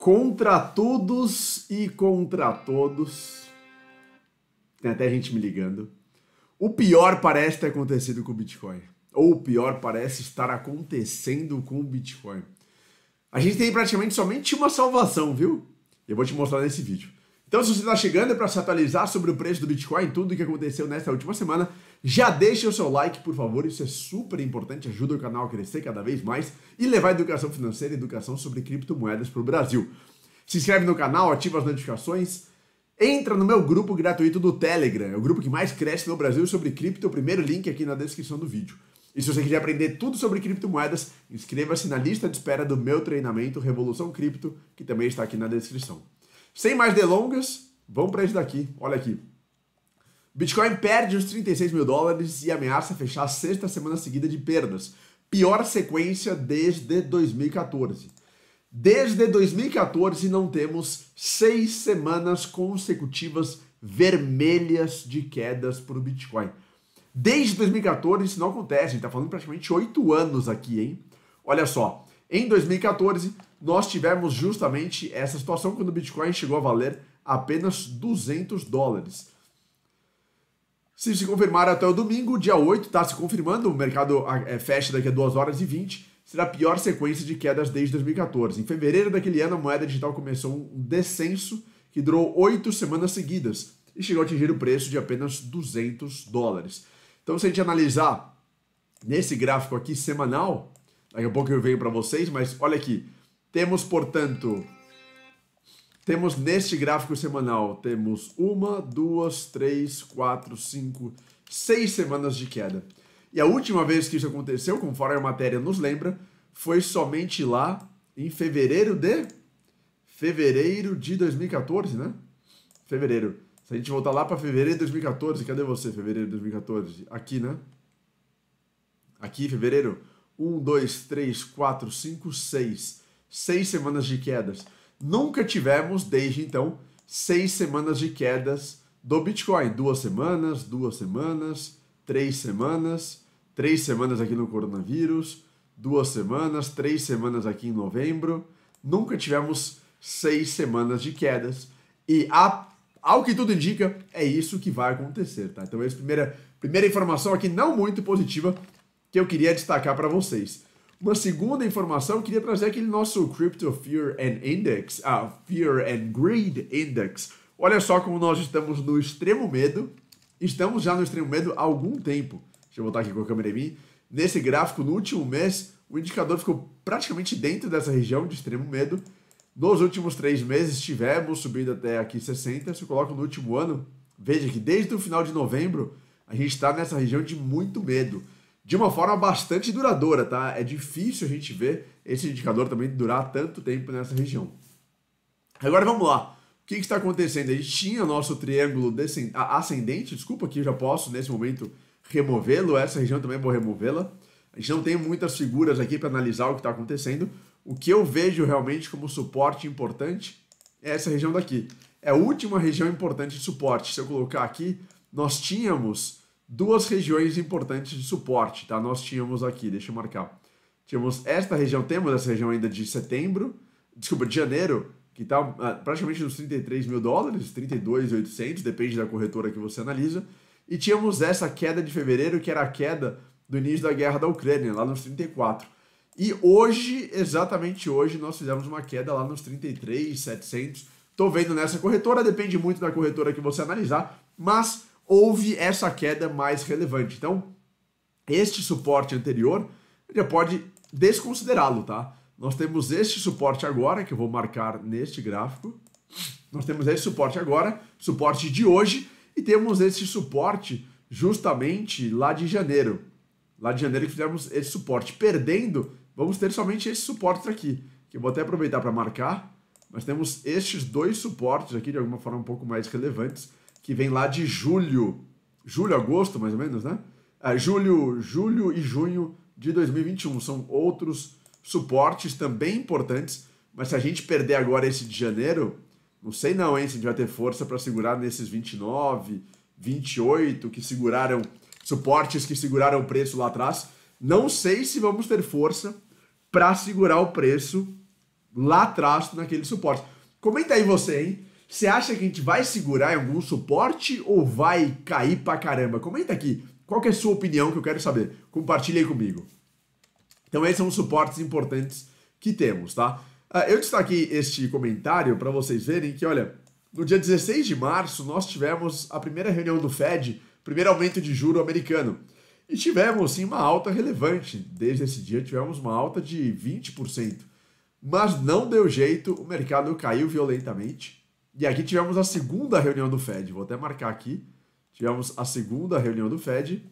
Contra todos e contra todos. Tem até gente me ligando. O pior parece ter acontecido com o Bitcoin. Ou o pior parece estar acontecendo com o Bitcoin. A gente tem praticamente somente uma salvação, viu? Eu vou te mostrar nesse vídeo. Então, se você está chegando para se atualizar sobre o preço do Bitcoin, tudo o que aconteceu nesta última semana, já deixa o seu like, por favor, isso é super importante, ajuda o canal a crescer cada vez mais e levar educação financeira e educação sobre criptomoedas para o Brasil. Se inscreve no canal, ativa as notificações, entra no meu grupo gratuito do Telegram, é o grupo que mais cresce no Brasil sobre cripto, o primeiro link aqui na descrição do vídeo. E se você quiser aprender tudo sobre criptomoedas, inscreva-se na lista de espera do meu treinamento Revolução Cripto, que também está aqui na descrição. Sem mais delongas, vamos para isso daqui. Olha aqui. Bitcoin perde os 36 mil dólares e ameaça fechar a sexta semana seguida de perdas. Pior sequência desde 2014. Desde 2014 não temos seis semanas consecutivas vermelhas de quedas para o Bitcoin. Desde 2014 isso não acontece, a gente está falando praticamente oito anos aqui, hein? Olha só, em 2014 nós tivemos justamente essa situação quando o Bitcoin chegou a valer apenas 200 dólares. Se se confirmar até o domingo, dia 8, está se confirmando, o mercado é, fecha daqui a 2 horas e 20, será a pior sequência de quedas desde 2014. Em fevereiro daquele ano, a moeda digital começou um descenso que durou 8 semanas seguidas e chegou a atingir o preço de apenas 200 dólares. Então, se a gente analisar nesse gráfico aqui semanal, daqui a pouco eu venho para vocês, mas olha aqui, temos, portanto, temos neste gráfico semanal, temos uma, duas, três, quatro, cinco, seis semanas de queda. E a última vez que isso aconteceu, conforme a matéria nos lembra, foi somente lá em fevereiro de fevereiro de 2014, né? Fevereiro. Se a gente voltar lá para fevereiro de 2014, cadê você, fevereiro de 2014? Aqui, né? Aqui, fevereiro. um dois três quatro cinco seis Seis semanas de quedas. Nunca tivemos, desde então, seis semanas de quedas do Bitcoin. Duas semanas, duas semanas, três semanas, três semanas aqui no coronavírus, duas semanas, três semanas aqui em novembro. Nunca tivemos seis semanas de quedas. E a, ao que tudo indica, é isso que vai acontecer, tá? Então, essa primeira, primeira informação aqui, não muito positiva, que eu queria destacar para vocês. Uma segunda informação, eu queria trazer aquele nosso Crypto Fear and Index, a ah, Fear and Greed Index. Olha só como nós estamos no extremo medo. Estamos já no extremo medo há algum tempo. Deixa eu voltar aqui com a câmera em mim. Nesse gráfico, no último mês, o indicador ficou praticamente dentro dessa região de extremo medo. Nos últimos três meses tivemos subido até aqui 60. Se eu coloco no último ano, veja que desde o final de novembro a gente está nessa região de muito medo de uma forma bastante duradoura, tá? É difícil a gente ver esse indicador também durar tanto tempo nessa região. Agora vamos lá. O que, que está acontecendo? A gente tinha nosso triângulo ascendente, desculpa que eu já posso nesse momento removê-lo, essa região também vou removê-la. A gente não tem muitas figuras aqui para analisar o que está acontecendo. O que eu vejo realmente como suporte importante é essa região daqui. É a última região importante de suporte. Se eu colocar aqui, nós tínhamos duas regiões importantes de suporte, tá? Nós tínhamos aqui, deixa eu marcar. Tínhamos esta região, temos essa região ainda de setembro, desculpa, de janeiro, que está uh, ah, praticamente nos 33 mil dólares, 32,800, depende da corretora que você analisa. E tínhamos essa queda de fevereiro, que era a queda do início da guerra da Ucrânia, lá nos 34. E hoje, exatamente hoje, nós fizemos uma queda lá nos 33,700. estou vendo nessa corretora, depende muito da corretora que você analisar, mas houve essa queda mais relevante. Então, este suporte anterior já pode desconsiderá-lo, tá? Nós temos este suporte agora, que eu vou marcar neste gráfico. Nós temos esse suporte agora, suporte de hoje, e temos esse suporte justamente lá de janeiro. Lá de janeiro que fizemos esse suporte. Perdendo, vamos ter somente esse suporte aqui, que eu vou até aproveitar para marcar. Nós temos estes dois suportes aqui, de alguma forma um pouco mais relevantes, que vem lá de julho, julho, agosto, mais ou menos, né? Ah, julho, julho e junho de 2021. São outros suportes também importantes, mas se a gente perder agora esse de janeiro, não sei não, hein, se a gente vai ter força para segurar nesses 29, 28 que seguraram, suportes que seguraram o preço lá atrás. Não sei se vamos ter força para segurar o preço lá atrás naquele suporte. Comenta aí você, hein? Você acha que a gente vai segurar em algum suporte ou vai cair pra caramba? Comenta aqui. Qual é a sua opinião que eu quero saber? Compartilha aí comigo. Então esses são os suportes importantes que temos, tá? Ah, eu destaquei este comentário para vocês verem que, olha, no dia 16 de março nós tivemos a primeira reunião do Fed, primeiro aumento de juro americano. E tivemos, sim, uma alta relevante. Desde esse dia tivemos uma alta de 20%. Mas não deu jeito, o mercado caiu violentamente. E aqui tivemos a segunda reunião do Fed. Vou até marcar aqui. Tivemos a segunda reunião do Fed.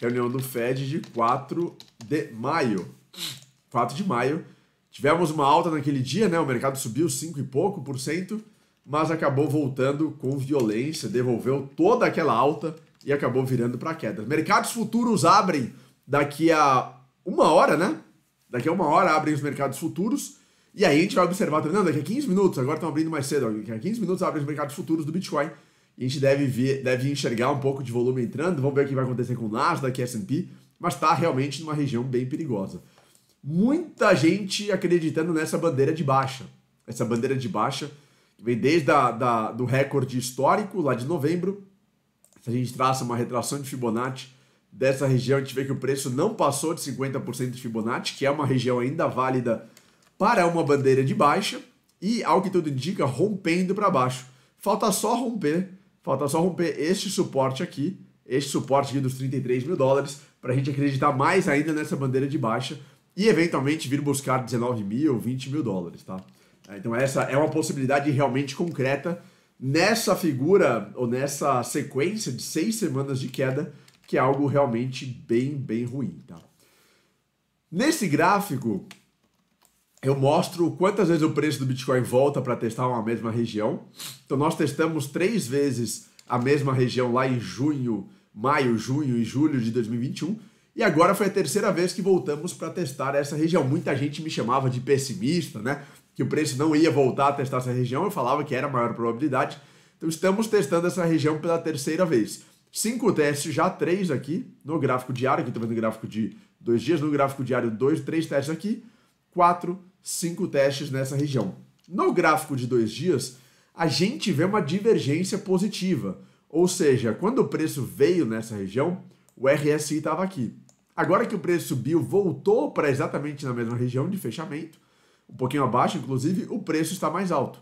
Reunião do Fed de 4 de maio. 4 de maio. Tivemos uma alta naquele dia, né? O mercado subiu 5 e pouco por cento, mas acabou voltando com violência, devolveu toda aquela alta e acabou virando para queda. Mercados futuros abrem daqui a uma hora, né? Daqui a uma hora abrem os mercados futuros e aí a gente vai observar também, não, daqui a 15 minutos, agora estão abrindo mais cedo, daqui a 15 minutos abrem os mercados futuros do Bitcoin. E a gente deve, ver, deve enxergar um pouco de volume entrando, vamos ver o que vai acontecer com o Nasdaq, S&P, mas está realmente numa região bem perigosa. Muita gente acreditando nessa bandeira de baixa. Essa bandeira de baixa que vem desde a, da, do recorde histórico lá de novembro. Se a gente traça uma retração de Fibonacci dessa região, a gente vê que o preço não passou de 50% de Fibonacci, que é uma região ainda válida para uma bandeira de baixa e, ao que tudo indica, rompendo para baixo. Falta só romper, falta só romper este suporte aqui, este suporte aqui dos 33 mil dólares, para a gente acreditar mais ainda nessa bandeira de baixa e eventualmente vir buscar 19 mil, 20 mil dólares, tá? É, então essa é uma possibilidade realmente concreta nessa figura ou nessa sequência de seis semanas de queda, que é algo realmente bem, bem ruim, tá? Nesse gráfico, eu mostro quantas vezes o preço do Bitcoin volta para testar uma mesma região. Então nós testamos três vezes a mesma região lá em junho, maio, junho e julho de 2021. E agora foi a terceira vez que voltamos para testar essa região. Muita gente me chamava de pessimista, né? Que o preço não ia voltar a testar essa região. Eu falava que era a maior probabilidade. Então estamos testando essa região pela terceira vez. Cinco testes, já três aqui no gráfico diário. Aqui estou tá vendo o gráfico de dois dias. No gráfico diário, dois, três testes aqui. Quatro cinco testes nessa região. No gráfico de dois dias, a gente vê uma divergência positiva, ou seja, quando o preço veio nessa região, o RSI estava aqui. Agora que o preço subiu, voltou para exatamente na mesma região de fechamento, um pouquinho abaixo, inclusive, o preço está mais alto.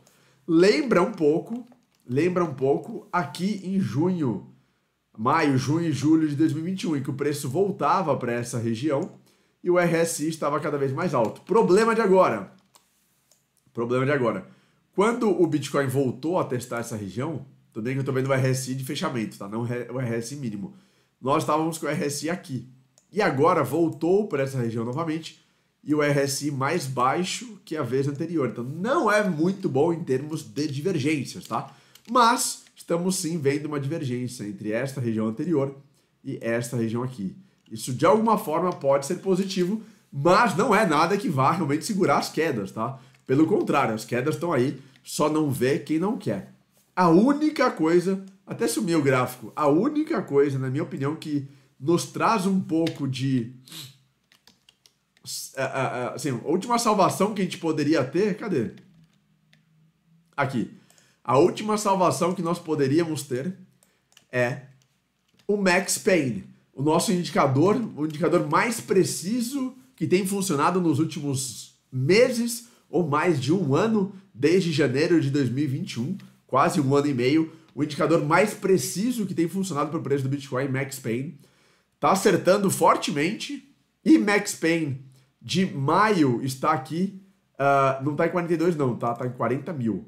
Lembra um pouco, lembra um pouco aqui em junho, maio, junho e julho de 2021, em que o preço voltava para essa região e o RSI estava cada vez mais alto. Problema de agora. Problema de agora. Quando o Bitcoin voltou a testar essa região, tudo bem que eu estou vendo o RSI de fechamento, tá? Não o RSI mínimo. Nós estávamos com o RSI aqui. E agora voltou para essa região novamente e o RSI mais baixo que a vez anterior. Então não é muito bom em termos de divergências, tá? Mas estamos sim vendo uma divergência entre esta região anterior e esta região aqui. Isso de alguma forma pode ser positivo, mas não é nada que vá realmente segurar as quedas, tá? Pelo contrário, as quedas estão aí, só não vê quem não quer. A única coisa, até sumiu o gráfico, a única coisa, na minha opinião, que nos traz um pouco de. É, é, é, assim, a última salvação que a gente poderia ter, cadê? Aqui. A última salvação que nós poderíamos ter é o Max Payne o nosso indicador, o indicador mais preciso que tem funcionado nos últimos meses ou mais de um ano, desde janeiro de 2021, quase um ano e meio, o indicador mais preciso que tem funcionado para o preço do Bitcoin, Max Payne, está acertando fortemente e Max Payne de maio está aqui, uh, não está em 42 não, está Tá em 40 tá? tá mil.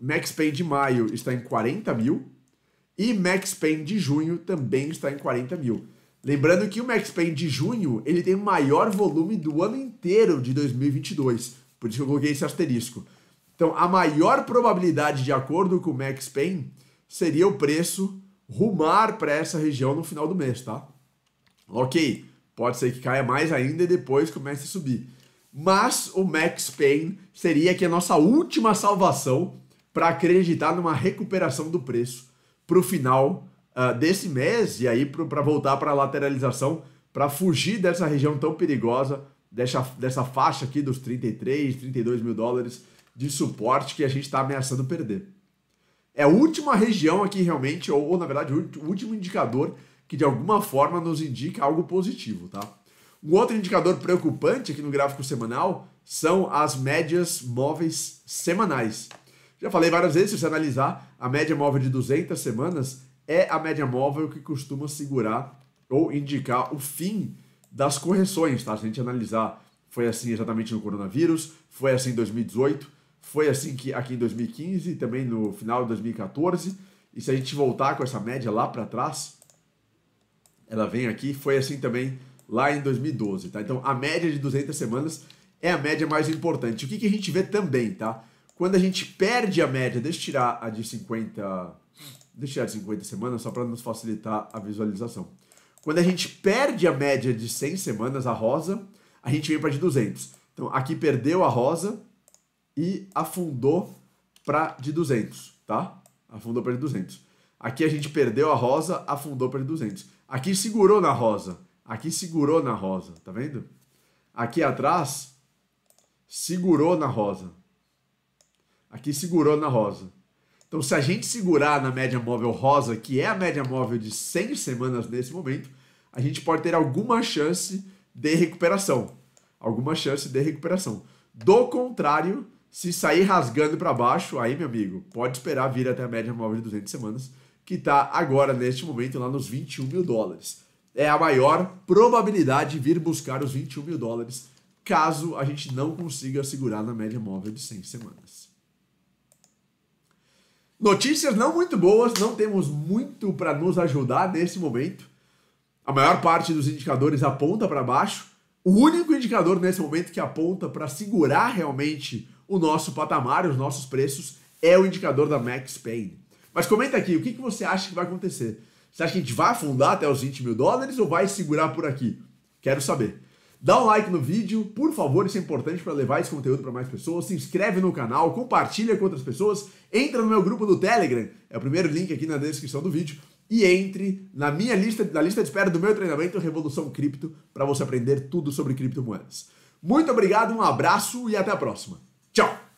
Max Payne de maio está em 40 mil, e Max Payne de junho também está em 40 mil. Lembrando que o Max Payne de junho ele tem o maior volume do ano inteiro de 2022, por isso que eu coloquei esse asterisco. Então, a maior probabilidade, de acordo com o Max Payne, seria o preço rumar para essa região no final do mês, tá? Ok, pode ser que caia mais ainda e depois comece a subir. Mas o Max Payne seria que a nossa última salvação para acreditar numa recuperação do preço para o final uh, desse mês e aí para voltar para a lateralização, para fugir dessa região tão perigosa, dessa, dessa faixa aqui dos 33, 32 mil dólares de suporte que a gente está ameaçando perder. É a última região aqui realmente, ou, ou na verdade o último indicador que de alguma forma nos indica algo positivo, tá? Um outro indicador preocupante aqui no gráfico semanal são as médias móveis semanais. Já falei várias vezes, se você analisar, a média móvel de 200 semanas é a média móvel que costuma segurar ou indicar o fim das correções, tá? Se a gente analisar, foi assim exatamente no coronavírus, foi assim em 2018, foi assim que aqui em 2015, também no final de 2014. E se a gente voltar com essa média lá para trás, ela vem aqui, foi assim também lá em 2012, tá? Então a média de 200 semanas é a média mais importante. O que, que a gente vê também, tá? Quando a gente perde a média, deixa eu tirar a de 50, deixa eu tirar de 50 semanas só para nos facilitar a visualização. Quando a gente perde a média de 100 semanas, a rosa, a gente vem para de 200. Então aqui perdeu a rosa e afundou para de 200, tá? Afundou para de 200. Aqui a gente perdeu a rosa, afundou para de 200. Aqui segurou na rosa. Aqui segurou na rosa, tá vendo? Aqui atrás segurou na rosa. Aqui segurou na rosa. Então, se a gente segurar na média móvel rosa, que é a média móvel de 100 semanas nesse momento, a gente pode ter alguma chance de recuperação. Alguma chance de recuperação. Do contrário, se sair rasgando para baixo, aí, meu amigo, pode esperar vir até a média móvel de 200 semanas, que está agora, neste momento, lá nos 21 mil dólares. É a maior probabilidade de vir buscar os 21 mil dólares, caso a gente não consiga segurar na média móvel de 100 semanas. Notícias não muito boas, não temos muito para nos ajudar nesse momento. A maior parte dos indicadores aponta para baixo. O único indicador nesse momento que aponta para segurar realmente o nosso patamar, os nossos preços, é o indicador da Max Payne. Mas comenta aqui, o que, que você acha que vai acontecer? Você acha que a gente vai afundar até os 20 mil dólares ou vai segurar por aqui? Quero saber. Dá um like no vídeo, por favor, isso é importante para levar esse conteúdo para mais pessoas. Se inscreve no canal, compartilha com outras pessoas, entra no meu grupo do Telegram, é o primeiro link aqui na descrição do vídeo, e entre na minha lista, na lista de espera do meu treinamento Revolução Cripto para você aprender tudo sobre criptomoedas. Muito obrigado, um abraço e até a próxima. Tchau.